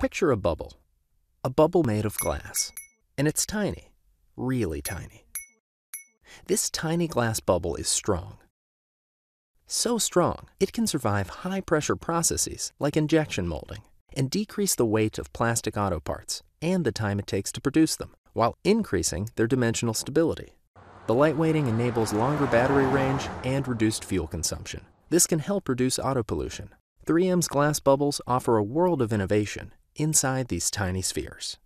Picture a bubble, a bubble made of glass, and it's tiny, really tiny. This tiny glass bubble is strong. So strong, it can survive high-pressure processes like injection molding and decrease the weight of plastic auto parts and the time it takes to produce them, while increasing their dimensional stability. The lightweighting enables longer battery range and reduced fuel consumption. This can help reduce auto pollution. 3M's glass bubbles offer a world of innovation inside these tiny spheres.